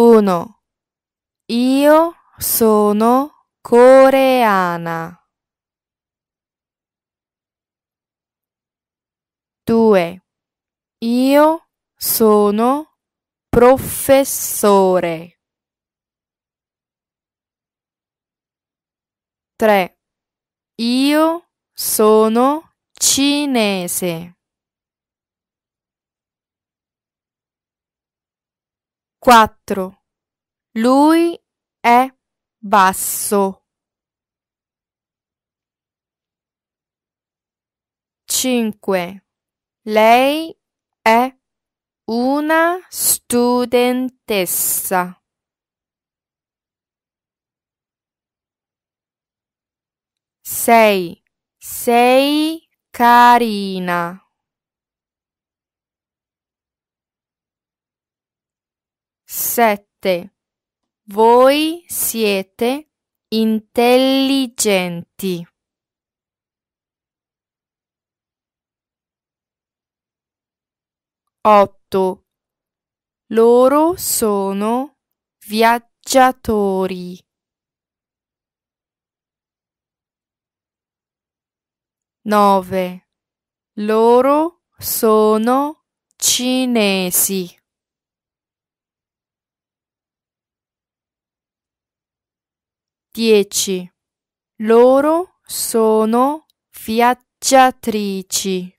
1. Io sono coreana. 2. Io sono professore. 3. Io sono cinese. quattro. Lui è basso. Cinque. Lei è una studentessa. Sei. Sei carina. 7. Voi siete intelligenti. Otto. Loro sono viaggiatori. Nove. Loro sono cinesi. 10. Loro sono viaggiatrici.